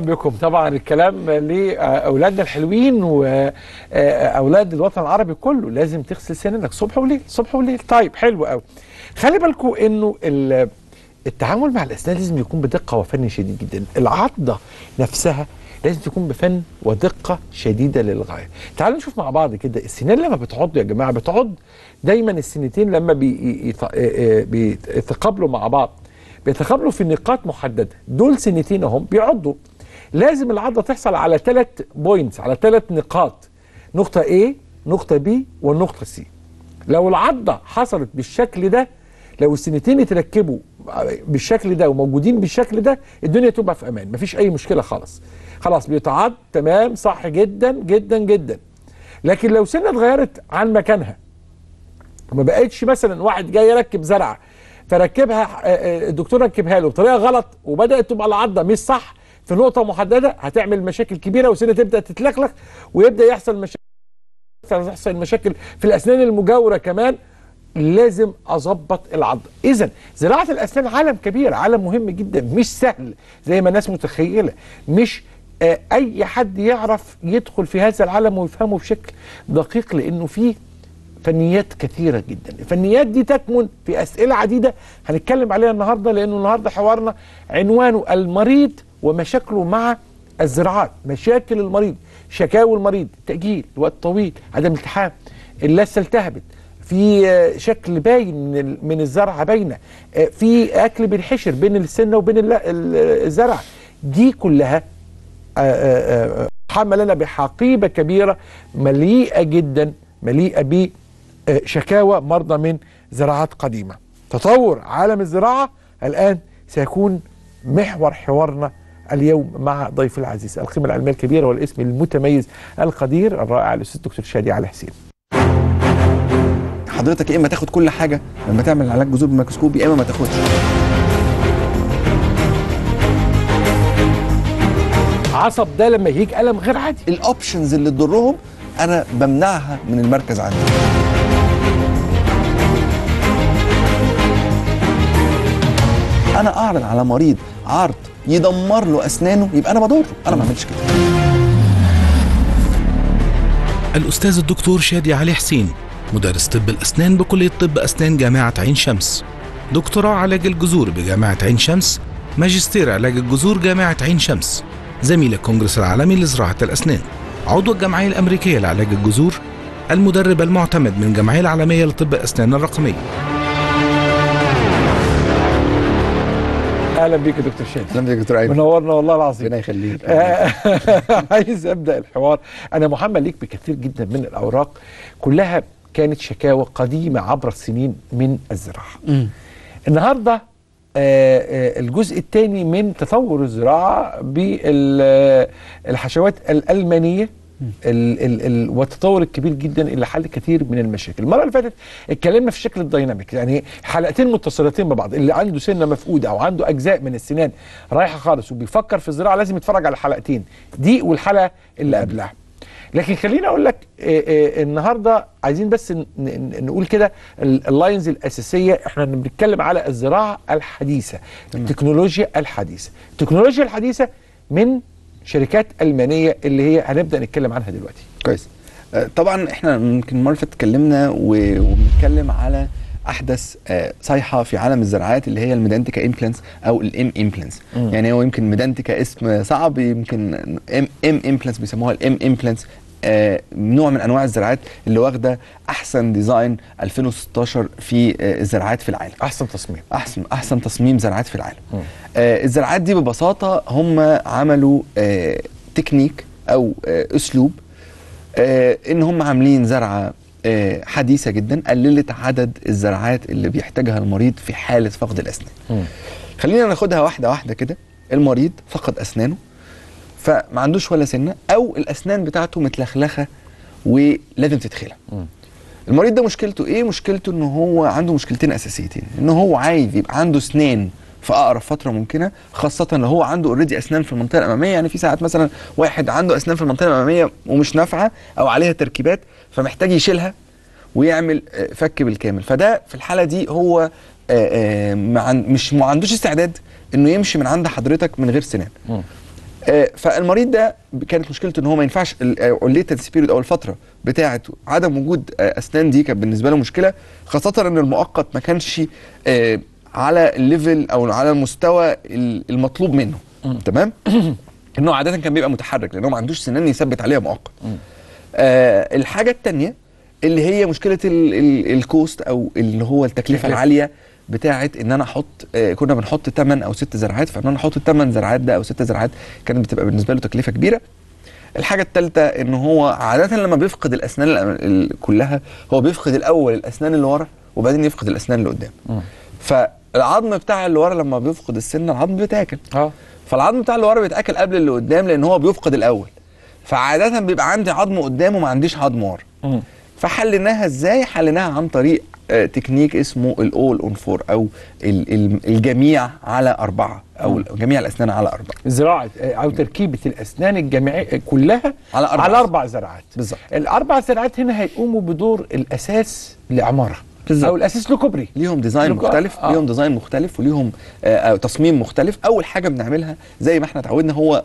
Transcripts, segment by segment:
بكم طبعا الكلام لاولادنا الحلوين واولاد آه، آه، الوطن العربي كله لازم تغسل سنانك صبح وليل صبح وليل طيب حلو قوي خلي بالكم انه التعامل مع الاسنان لازم يكون بدقه وفن شديد جدا العضه نفسها لازم تكون بفن ودقه شديده للغايه تعالوا نشوف مع بعض كده السنان لما بتعض يا جماعه بتعض دايما السنتين لما آه، بيتقابلوا مع بعض بيتقابلوا في نقاط محدده دول سنتين اهم بيعضوا لازم العضة تحصل على ثلاث بوينتس على ثلاث نقاط نقطة A نقطة B والنقطة C لو العضة حصلت بالشكل ده لو السنتين يتركبوا بالشكل ده وموجودين بالشكل ده الدنيا تبقى في امان مفيش اي مشكله خالص خلاص بيتعض تمام صح جدا جدا جدا لكن لو سنه اتغيرت عن مكانها ما بقتش مثلا واحد جاي يركب زرعه فركبها آه، آه، الدكتور ركبها له بطريقه غلط وبدات تبقى العضه مش صح في نقطه محدده هتعمل مشاكل كبيره وسنة تبدا تتلخلخ ويبدا يحصل مشاكل تحصل مشاكل في الاسنان المجاوره كمان لازم اظبط العض اذا زراعه الاسنان عالم كبير عالم مهم جدا مش سهل زي ما الناس متخيله مش آه، اي حد يعرف يدخل في هذا العالم ويفهمه بشكل دقيق لانه فيه فنيات كثيرة جدا الفنيات دي تكمن في أسئلة عديدة هنتكلم عليها النهاردة لأنه النهاردة حوارنا عنوانه المريض ومشاكله مع الزراعات مشاكل المريض شكاوي المريض تأجيل وقت طويل عدم التحام اللثة التهبت في شكل باين من من الزرعه باينه آه، في اكل بينحشر بين السنه وبين الزرع دي كلها آه، آه، حملنا بحقيبه كبيره مليئه جدا مليئه بشكاوى مرضى من زراعات قديمه تطور عالم الزراعه الان سيكون محور حوارنا اليوم مع ضيف العزيز القيمة العلمية الكبيرة والاسم المتميز القدير الرائع الأستاذ الدكتور شادي على حسين حضرتك يا إما تاخد كل حاجة لما تعمل علاج جذور بالميكروسكوب يا إما ما تاخدش عصب ده لما يجيك ألم غير عادي الأوبشنز اللي تضرهم أنا بمنعها من المركز عندي أنا أعرض على مريض عرض يدمر له اسنانه يبقى انا بضره انا ما بعملش كده الاستاذ الدكتور شادي علي حسين مدرس طب الاسنان بكليه طب اسنان جامعه عين شمس دكتوراه علاج الجذور بجامعه عين شمس ماجستير علاج الجذور جامعه عين شمس زميل الكونجرس العالمي لزراعه الاسنان عضو الجمعيه الامريكيه لعلاج الجذور المدرب المعتمد من الجمعيه العالميه لطب الاسنان الرقميه اهلا بيك يا دكتور شادي اهلا بيك يا دكتور عيد منورنا والله العظيم ربنا يخليك آه، عايز ابدا الحوار انا محمل ليك بكثير جدا من الاوراق كلها كانت شكاوى قديمه عبر السنين من الزراعه النهارده آه، آه، الجزء الثاني من تطور الزراعه بالحشوات الالمانيه ال ال ال والتطور الكبير جدا اللي حل كثير من المشاكل المره اللي فاتت اتكلمنا في شكل الديناميك يعني حلقتين متصلتين ببعض اللي عنده سنه مفقوده او عنده اجزاء من السنان رايحه خالص وبيفكر في الزراعه لازم يتفرج على الحلقتين دي والحلقه اللي قبلها لكن خليني اقول لك النهارده عايزين بس نقول كده اللاينز الاساسيه احنا بنتكلم على الزراعه الحديثه التكنولوجيا الحديثه التكنولوجيا الحديثه من شركات المانيه اللي هي هنبدا نتكلم عنها دلوقتي كويس آه، طبعا احنا يمكن مره اتكلمنا وبنتكلم على احدث آه، صيحه في عالم الزراعات اللي هي الميدانتيكا امبلانس او الام امبلانس يعني هو يمكن ميدانتيكا اسم صعب يمكن ام ام امبلانس بيسموها الام امبلانس آه، نوع من انواع الزراعات اللي واخده احسن ديزاين 2016 في آه، الزراعات في العالم احسن تصميم احسن احسن تصميم زراعات في العالم م. آه، الزراعات دي ببساطه هم عملوا تكنيك او اسلوب ان هم عاملين زرعه حديثه جدا قللت عدد الزراعات اللي بيحتاجها المريض في حاله فقد الاسنان خلينا ناخدها واحده واحده كده المريض فقد اسنانه فما عندوش ولا سنه او الاسنان بتاعته متلخلخه ولازم تتخلع المريض ده مشكلته ايه مشكلته ان هو عنده مشكلتين اساسيتين ان هو عايز يبقى عنده اسنان في اقرب فتره ممكنه خاصه لو هو عنده اوريدي اسنان في المنطقه الاماميه يعني في ساعات مثلا واحد عنده اسنان في المنطقه الاماميه ومش نافعه او عليها تركيبات فمحتاج يشيلها ويعمل آه، فك بالكامل فده في الحاله دي هو آه، آه، مش ما عندوش استعداد انه يمشي من عند حضرتك من غير سنان آه، فالمريض ده كانت مشكلته ان هو ما ينفعش عليه آه، التنسيبيريود او الفتره بتاعه عدم وجود آه، اسنان دي كانت بالنسبه له مشكله خاصه ان المؤقت ما كانش على الليفل او على المستوى المطلوب منه تمام انه عاده كان بيبقى متحرك لانه ما عندوش سنان يثبت عليها مؤقت الحاجه الثانيه اللي هي مشكله الكوست او اللي هو التكلفه العاليه بتاعه ان انا احط آه، كنا بنحط 8 او 6 زرعات فان انا احط 8 زرعات ده او 6 زرعات كانت بتبقى بالنسبه له تكلفه كبيره الحاجة الثالثة ان هو عادة لما بيفقد الاسنان كلها هو بيفقد الاول الاسنان اللي ورا وبعدين يفقد الاسنان اللي قدام. فالعظم بتاع اللي ورا لما بيفقد السن العظم بيتاكل. اه فالعظم بتاع اللي ورا بيتاكل قبل اللي قدام لان هو بيفقد الاول. فعادة بيبقى عندي عظم قدام وما عنديش عظم ورا. فحليناها ازاي حليناها عن طريق آه، تكنيك اسمه الاول اون فور او الجميع على اربعه او جميع الاسنان على اربعه زراعه آه، او تركيبه الاسنان الجميع آه، كلها على اربع على اربع زراعات بالظبط الاربع زراعات هنا هيقوموا بدور الاساس لعماره بالزبط. او الاساس له كوبري ليهم ديزاين لكوبري. مختلف آه. ليهم ديزاين مختلف وليهم آه،, آه تصميم مختلف اول حاجه بنعملها زي ما احنا اتعودنا هو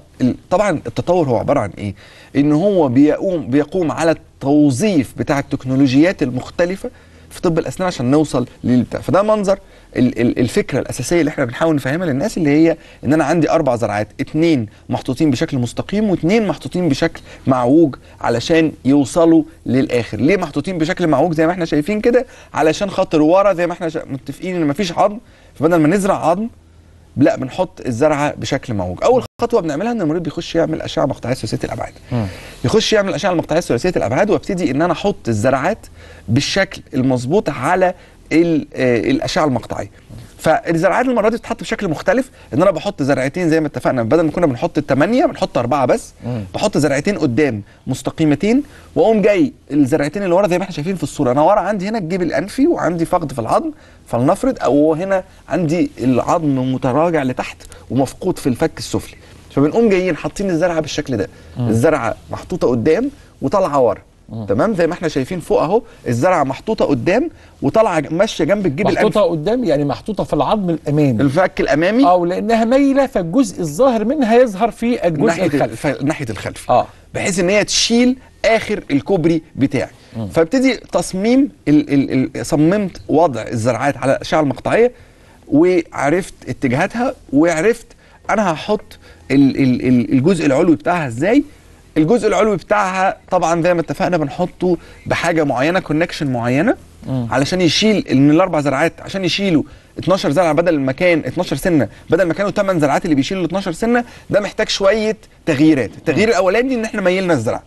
طبعا التطور هو عباره عن ايه ان هو بيقوم بيقوم على التوظيف بتاع التكنولوجيات المختلفه في طب الاسنان عشان نوصل للبتاع فده منظر الفكره الاساسيه اللي احنا بنحاول نفهمها للناس اللي هي ان انا عندي اربع زرعات اثنين محطوطين بشكل مستقيم واثنين محطوطين بشكل معوج علشان يوصلوا للاخر ليه محطوطين بشكل معوج زي ما احنا شايفين كده علشان خاطر ورا زي ما احنا متفقين ان مفيش عظم فبدل ما نزرع عظم لا بنحط الزرعه بشكل موج اول خطوه بنعملها ان المريض بيخش يعمل اشعه مقطعيه ثلاثيه الابعاد يخش يعمل اشعه مقطعيه ثلاثيه الابعاد وابتدي ان انا احط الزرعات بالشكل المظبوط على آه، الاشعه المقطعيه فالزرعات المره دي بتتحط بشكل مختلف ان انا بحط زرعتين زي ما اتفقنا بدل ما كنا بنحط الثمانيه بنحط اربعه بس مم. بحط زرعتين قدام مستقيمتين واقوم جاي الزرعتين اللي ورا زي ما احنا شايفين في الصوره انا ورا عندي هنا الجيب الانفي وعندي فقد في العظم فلنفرض او هنا عندي العظم متراجع لتحت ومفقود في الفك السفلي فبنقوم جايين حاطين الزرعه بالشكل ده مم. الزرعه محطوطه قدام وطالعه ورا تمام زي ما احنا شايفين فوق اهو الزرعه محطوطه قدام وطالعه ماشيه جنب الجيب الامامي محطوطه قدام يعني محطوطه في العظم الامامي الفك الامامي اه لانها مايله فالجزء الظاهر منها يظهر في الجزء ناحية الخلفي ناحيه الخلفي اه بحيث ان هي تشيل اخر الكوبري بتاعي فابتدي تصميم ال ال ال صممت وضع الزرعات على الاشعه المقطعيه وعرفت اتجاهاتها وعرفت انا هحط ال ال ال الجزء العلوي بتاعها ازاي الجزء العلوي بتاعها طبعا زي ما اتفقنا بنحطه بحاجه معينه كونكشن معينه مم. علشان يشيل ان الاربع زرعات عشان يشيلوا 12 زرعه بدل المكان 12 سنه بدل ما كانوا 8 زرعات اللي بيشيلوا 12 سنه ده محتاج شويه تغييرات التغيير الاولاني ان احنا ميلنا الزرع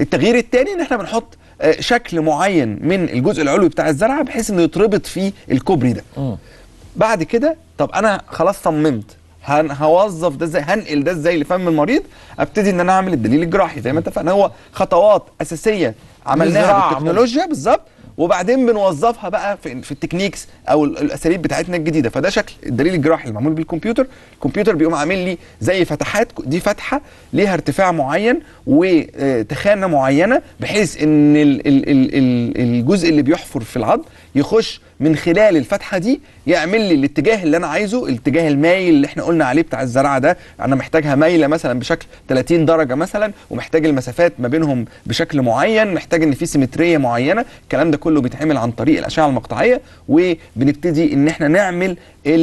التغيير الثاني ان احنا بنحط آه، شكل معين من الجزء العلوي بتاع الزرعه بحيث انه يتربط فيه الكوبري ده مم. بعد كده طب انا خلاص صممت هوظف ده ازاي هنقل ده ازاي لفم المريض ابتدي ان انا اعمل الدليل الجراحي زي ما اتفقنا هو خطوات اساسيه عملناها بالتكنولوجيا بالظبط وبعدين بنوظفها بقى في, في التكنيكس او الاساليب بتاعتنا الجديده فده شكل الدليل الجراحي المعمول بالكمبيوتر الكمبيوتر بيقوم عامل لي زي فتحات دي فتحه ليها ارتفاع معين وتخانه معينه بحيث ان الجزء اللي بيحفر في العظم يخش من خلال الفتحه دي يعمل لي الاتجاه اللي انا عايزه الاتجاه المايل اللي احنا قلنا عليه بتاع الزراعه ده انا محتاجها مايله مثلا بشكل 30 درجه مثلا ومحتاج المسافات ما بينهم بشكل معين محتاج ان في سيمتريه معينه الكلام ده كله بيتعمل عن طريق الاشعه المقطعيه وبنبتدي ان احنا نعمل آه،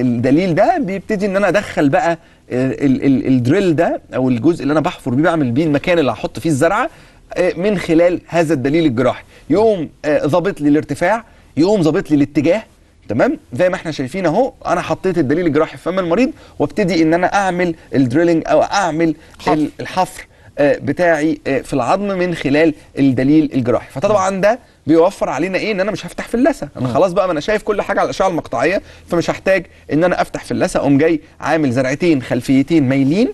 الدليل ده بيبتدي ان انا ادخل بقى الدريل ده او الجزء اللي انا بحفر بيه بعمل بيه المكان اللي هحط فيه الزرعه آه، من خلال هذا الدليل الجراحي يقوم ظابط آه، لي الارتفاع يقوم ظابط لي الاتجاه تمام زي ما احنا شايفين اهو انا حطيت الدليل الجراحي في فم المريض وابتدي ان انا اعمل الدريلنج او اعمل حفر. الحفر آه، بتاعي في العظم من خلال الدليل الجراحي فطبعا ده بيوفر علينا ايه ان انا مش هفتح فلاسه انا خلاص بقى ما انا شايف كل حاجه على الاشعه المقطعيه فمش هحتاج ان انا افتح فلاسه اقوم جاي عامل زرعتين خلفيتين مايلين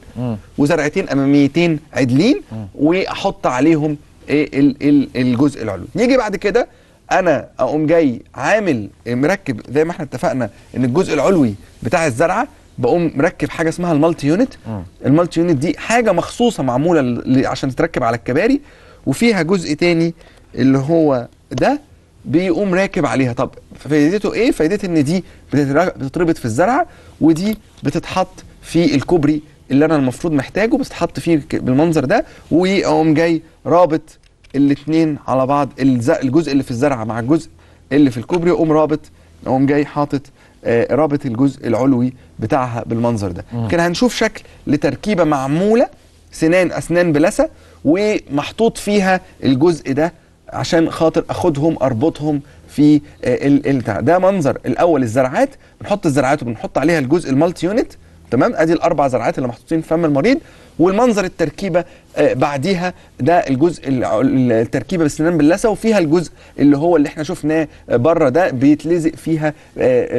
وزرعتين اماميتين عدلين واحط عليهم ايه الجزء العلوي نيجي بعد كده انا اقوم جاي عامل مركب زي ما احنا اتفقنا ان الجزء العلوي بتاع الزرعه بقوم مركب حاجه اسمها المالتي يونت المالتي يونت دي حاجه مخصوصه معموله عشان تتركب على الكباري وفيها جزء تاني اللي هو ده بيقوم راكب عليها طب فايدته ايه فايدته ان دي بتتربط في الزرع ودي بتتحط في الكوبري اللي انا المفروض محتاجه بتتحط فيه بالمنظر ده واقوم جاي رابط الاثنين على بعض الجزء اللي في الزرعه مع الجزء اللي في الكوبري اقوم رابط اقوم جاي حاطط آه رابط الجزء العلوي بتاعها بالمنظر ده كان هنشوف شكل لتركيبه معموله سنان اسنان بلسه ومحطوط فيها الجزء ده عشان خاطر اخدهم اربطهم في آه، البتاع ده منظر الاول الزرعات بنحط الزرعات وبنحط عليها الجزء المالتي يونت تمام ادي الاربع زرعات اللي محطوطين في فم المريض والمنظر التركيبه آه، بعديها ده الجزء التركيبه بالسنان باللثه وفيها الجزء اللي هو اللي احنا شفناه آه، بره ده بيتلزق فيها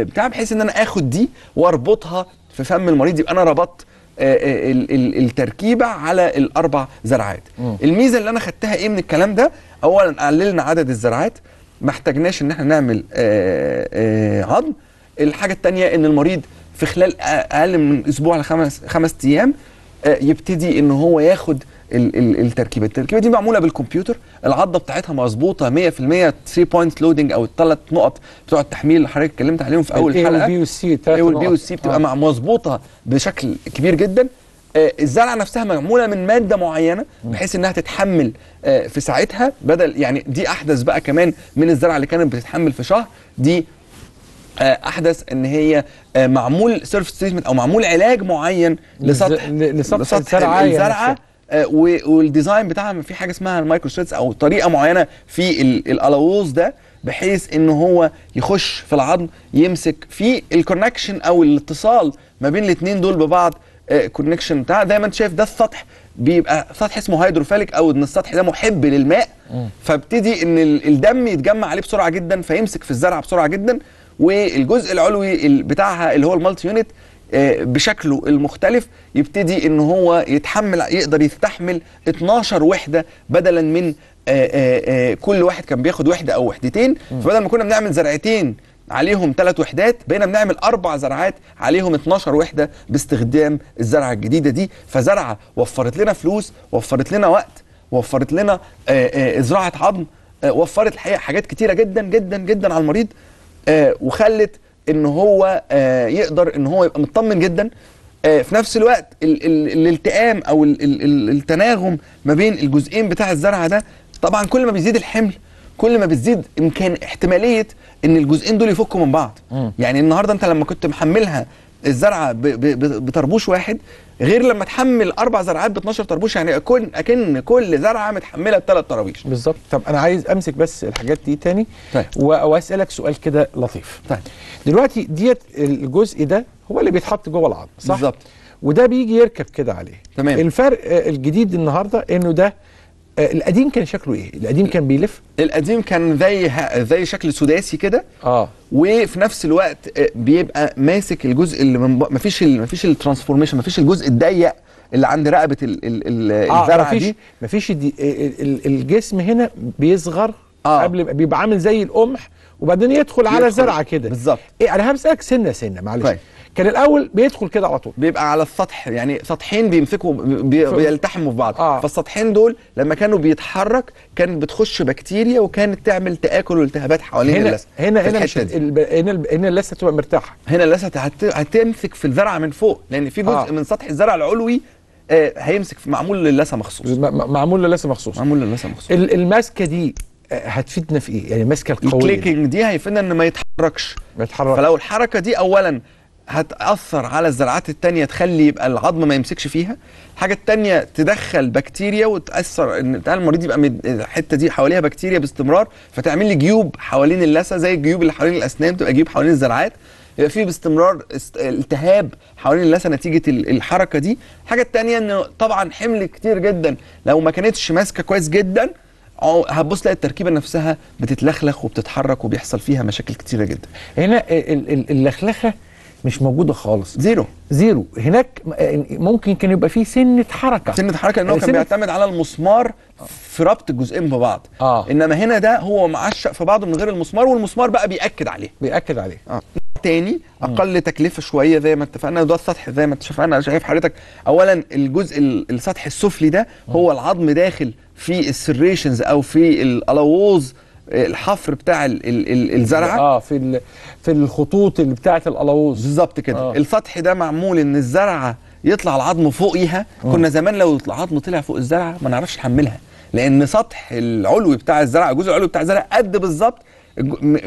بتاع بحيث ان انا اخد دي واربطها في فم المريض يبقى انا ربطت آه، آه، التركيبه على الاربع زرعات م. الميزه اللي انا خدتها ايه من الكلام ده اولا قللنا عدد الزرعات ما احتاجناش ان احنا نعمل آه، عظم الحاجه التانية ان المريض في خلال اقل من اسبوع لخمس خمس ايام يبتدي ان هو ياخد التركيبه التركيبه دي معموله بالكمبيوتر العضه بتاعتها مظبوطه 100% 3 بوينت لودنج او الثلاث نقط بتوع التحميل اللي حضرتك اتكلمت عليهم في اول حلقه البي والسي البي والسي بتبقى آه. مظبوطه بشكل كبير جدا آه، الزرعه نفسها معموله من ماده معينه بحيث انها تتحمل آه، في ساعتها بدل يعني دي احدث بقى كمان من الزرعه اللي كانت بتتحمل في شهر دي احدث ان هي معمول سيرفس تريتمنت او معمول علاج معين لسطح لسطح, الزرعه, يعني الزرعة آه، والديزاين بتاعها في حاجه اسمها المايكرو ستريتس او طريقه معينه في الالاوز ده بحيث ان هو يخش في العظم يمسك في الكونكشن او الاتصال ما بين الاثنين دول ببعض كونكشن آه، بتاع دايما انت شايف ده السطح بيبقى سطح اسمه هيدروفاليك او ان السطح ده محب للماء فابتدي ان الدم يتجمع عليه بسرعه جدا فيمسك في الزرعه بسرعه جدا والجزء العلوي بتاعها اللي هو المالتي يونت آه، بشكله المختلف يبتدي ان هو يتحمل يقدر يستحمل 12 وحده بدلا من آه، آه، كل واحد كان بياخد وحده او وحدتين فبدل ما كنا بنعمل زرعتين عليهم ثلاث وحدات بقينا بنعمل اربع زرعات عليهم 12 وحده باستخدام الزرعه الجديده دي فزرعه وفرت لنا فلوس وفرت لنا وقت وفرت لنا زراعه عظم وفرت الحقيقه حاجات كتيره جدا جدا جدا على المريض وخلت ان هو آه، يقدر ان هو يبقى مطمن جدا آه، في نفس الوقت ال ال الالتئام او ال التناغم ما بين الجزئين بتاع الزرعه ده طبعا كل ما بيزيد الحمل كل ما بتزيد امكان احتماليه ان الجزئين دول يفكوا من بعض م. يعني النهارده انت لما كنت محملها الزرعه بطربوش واحد غير لما تحمل اربع زرعات ب 12 طربوش يعني اكن اكن كل زرعه متحمله بثلاث طرابيش بالظبط طب انا عايز امسك بس الحاجات دي تاني طيب. واسالك سؤال كده لطيف طيب دلوقتي ديت الجزء ده هو اللي بيتحط جوه العظم صح بالظبط وده بيجي يركب كده عليه تمام الفرق الجديد النهارده انه ده آه، القديم كان شكله ايه؟ القديم كان بيلف؟ القديم كان زي زي شكل سداسي كده اه وفي نفس الوقت آه، بيبقى ماسك الجزء اللي من ب... مفيش ال... مفيش الترانسفورميشن مفيش الجزء الضيق اللي عند رقبه ال... ال... آه،, آه الزرعه مفيش دي مفيش دي... الجسم هنا بيصغر آه. قبل بيبقى عامل زي القمح وبعدين يدخل, يدخل على زرعه كده بالظبط ايه انا همسك سنه سنه معلش طيب. كان الاول بيدخل كده على طول بيبقى على السطح يعني سطحين بيمسكوا بي... بيلتحموا في بعض آه. فالسطحين دول لما كانوا بيتحرك كان بتخش بكتيريا وكانت تعمل تاكل والتهابات حوالين هنا اللثه هنا هنا الب... هنا ال... هنا اللثه تبقى مرتاحه هنا اللثه هت... هتمسك في الزرعه من فوق لان في جزء آه. من سطح الزرع العلوي آه هيمسك في معمول للثه مخصوص م... معمول للثه مخصوص معمول للثه مخصوص الماسكه دي آه، هتفيدنا في ايه؟ يعني الماسكه القويه الكليكنج دي هيفيدنا ان ما يتحركش ما يتحركش فلو الحركه دي اولا هتأثر على الزرعات التانية تخلي يبقى العظم ما يمسكش فيها الحاجة التانية تدخل بكتيريا وتأثر ان بتاع المريض يبقى الحتة دي حواليها بكتيريا باستمرار فتعمل لي جيوب حوالين اللثة زي الجيوب اللي حوالين الأسنان تبقى جيوب حوالين الزرعات يبقى فيه باستمرار التهاب حوالين اللثه نتيجه الحركه دي الحاجه التانية ان طبعا حمل كتير جدا لو ما كانتش ماسكه كويس جدا هتبص تلاقي التركيبه نفسها بتتلخلخ وبتتحرك وبيحصل فيها مشاكل كتيره جدا هنا اللخلخه مش موجوده خالص زيرو زيرو هناك آه، ممكن كان يبقى فيه سنه حركه سنه حركه ان هو آه، كان بيعتمد على المسمار في ربط الجزئين ببعض آه. انما هنا ده هو معشق في بعضه من غير المسمار والمسمار بقى بياكد عليه بياكد عليه آه. تاني اقل م. تكلفه شويه زي ما اتفقنا ده السطح زي ما اتفقنا انا شايف حضرتك اولا الجزء السطح السفلي ده هو العظم داخل في السريشنز او في الالاووز إيه، الحفر بتاع الـ الـ الـ الزرعه اه في في الخطوط اللي بتاعه القلاووز بالظبط كده آه. السطح ده معمول ان الزرعه يطلع العظم فوقيها آه. كنا زمان لو العظم طلع فوق الزرعه ما نعرفش نحملها لان سطح العلوي بتاع الزرعه الجزء العلوي بتاع الزرعه قد بالظبط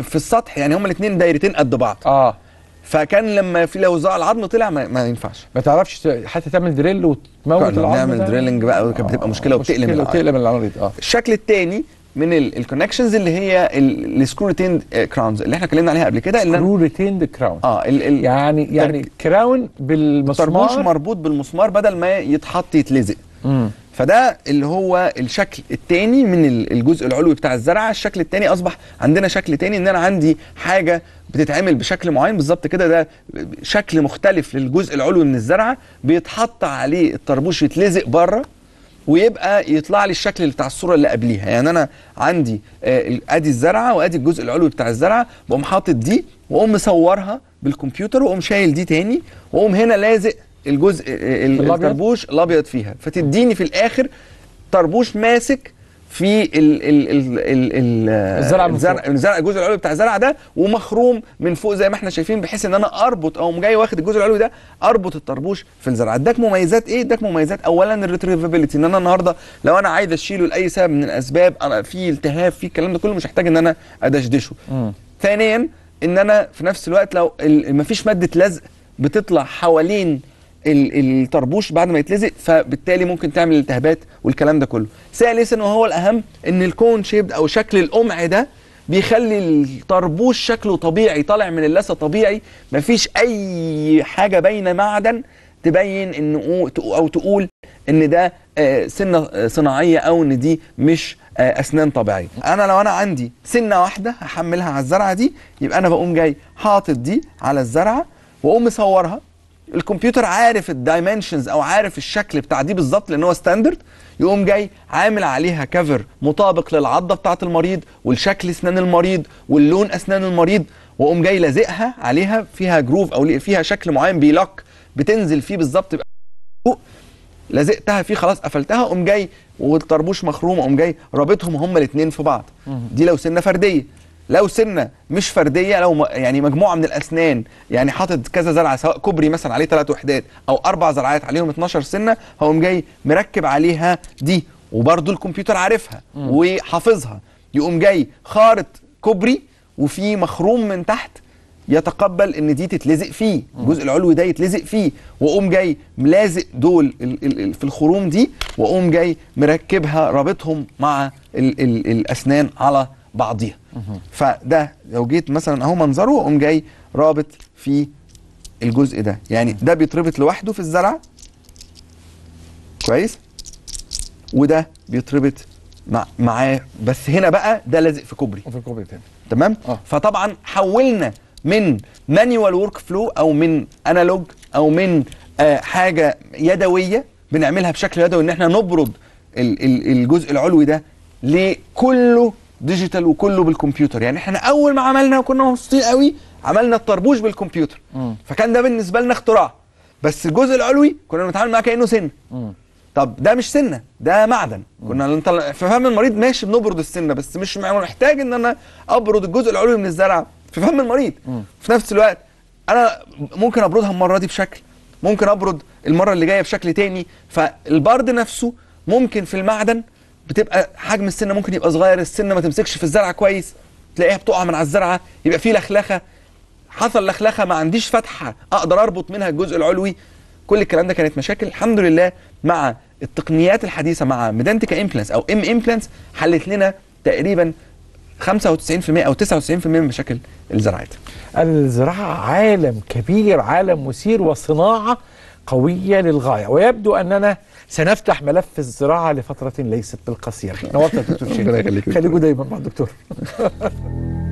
في السطح يعني هما الاثنين دايرتين قد بعض اه فكان لما في لو زق العظم طلع ما, ما ينفعش ما تعرفش حتى تعمل دريل وتموت العظم نعمل دريلنج بقى وكانت بتبقى مشكله وبتقلم آه، مشكله وبتقلم العمليه اه الشكل الثاني من الكونكشنز اللي هي السكرو ريتيند كراونز آه, اللي احنا اتكلمنا عليها قبل كده سكرو ريتيند كراون اه الـ الـ يعني يعني كراون بالمسمار مربوط بالمسمار بدل ما يتحط يتلزق مم. فده اللي هو الشكل الثاني من الجزء العلوي بتاع الزرعه الشكل الثاني اصبح عندنا شكل ثاني ان انا عندي حاجه بتتعمل بشكل معين بالظبط كده ده شكل مختلف للجزء العلوي من الزرعه بيتحط عليه الطربوش يتلزق بره ويبقى يطلع لي الشكل بتاع الصوره اللي قبليها يعني انا عندي آه، ادي الزرعه وادي الجزء العلوي بتاع الزرعه بقوم حاطط دي واقوم مصورها بالكمبيوتر واقوم شايل دي تاني واقوم هنا لازق الجزء آه، آه، الطربوش الابيض فيها فتديني في الاخر طربوش ماسك في ال ال ال ال ال الزرع الزرع, الزرع الجزء العلوي بتاع الزرع ده ومخروم من فوق زي ما احنا شايفين بحيث ان انا اربط او جاي واخد الجزء العلوي ده اربط الطربوش في الزرع اداك مميزات ايه اداك مميزات اولا الريتريفابيلتي ان انا النهارده لو انا عايز اشيله لاي سبب من الاسباب انا في التهاب في الكلام ده كله مش هحتاج ان انا ادشدشه ثانيا ان انا في نفس الوقت لو مفيش ماده لزق بتطلع حوالين الطربوش بعد ما يتلزق فبالتالي ممكن تعمل التهابات والكلام ده كله ثالثا وهو الاهم ان الكون شيب او شكل القمع ده بيخلي الطربوش شكله طبيعي طالع من اللثه طبيعي مفيش اي حاجه باينه معدن تبين ان او تقول ان ده آه، سنه آه، صناعيه او ان دي مش آه، اسنان طبيعيه انا لو انا عندي سنه واحده هحملها على الزرعه دي يبقى انا بقوم جاي حاطط دي على الزرعه واقوم مصورها الكمبيوتر عارف الدايمنشنز او عارف الشكل بتاع دي بالظبط لان هو ستاندرد يقوم جاي عامل عليها كفر مطابق للعضه بتاعت المريض والشكل اسنان المريض واللون اسنان المريض واقوم جاي لازقها عليها فيها جروف او فيها شكل معين بيلوك بتنزل فيه بالظبط لزقتها فيه خلاص قفلتها قوم جاي والطربوش مخروم قوم جاي رابطهم هما الاثنين في بعض دي لو سنه فرديه لو سنه مش فرديه لو يعني مجموعه من الاسنان يعني حاطط كذا زرعه سواء كوبري مثلا عليه ثلاث وحدات او اربع زرعات عليهم 12 سنه هقوم جاي مركب عليها دي وبرده الكمبيوتر عارفها وحافظها يقوم جاي خارط كوبري وفي مخروم من تحت يتقبل ان دي تتلزق فيه الجزء العلوي ده يتلزق فيه واقوم جاي ملازق دول في الخروم دي واقوم جاي مركبها رابطهم مع الاسنان على بعضيها فده لو جيت مثلا اهو منظره اقوم جاي رابط في الجزء ده يعني ده بيتربط لوحده في الزرع كويس وده بيتربط مع معاه بس هنا بقى ده لازق في كوبري في الكوبري تاني تمام آه. فطبعا حولنا من مانيوال ورك فلو او من انالوج او من آه حاجه يدويه بنعملها بشكل يدوي ان احنا نبرد الجزء العلوي ده لكله ديجيتال وكله بالكمبيوتر يعني احنا اول ما عملنا كنا مبسوطين قوي عملنا الطربوش بالكمبيوتر م. فكان ده بالنسبه لنا اختراع بس الجزء العلوي كنا بنتعامل معاه كانه سن طب ده مش سنه ده معدن كنا نطلع في فهم المريض ماشي بنبرد السنه بس مش محتاج ان انا ابرد الجزء العلوي من الزرع في فهم المريض م. في نفس الوقت انا ممكن ابردها المره دي بشكل ممكن ابرد المره اللي جايه بشكل تاني فالبرد نفسه ممكن في المعدن بتبقى حجم السنه ممكن يبقى صغير السنه ما تمسكش في الزرعه كويس تلاقيها بتقع من على الزرعه يبقى في لخلخه حصل لخلخه ما عنديش فتحه اقدر اربط منها الجزء العلوي كل الكلام ده كانت مشاكل الحمد لله مع التقنيات الحديثه مع ميدانتيكا امبلانس او ام امبلانس حلت لنا تقريبا 95% او 99% من مشاكل الزراعات. الزراعه عالم كبير عالم مثير وصناعه قويه للغايه ويبدو اننا سنفتح ملف الزراعة لفترة ليست بالقصير نورت دكتور شيخ خليكم دايما مع الدكتور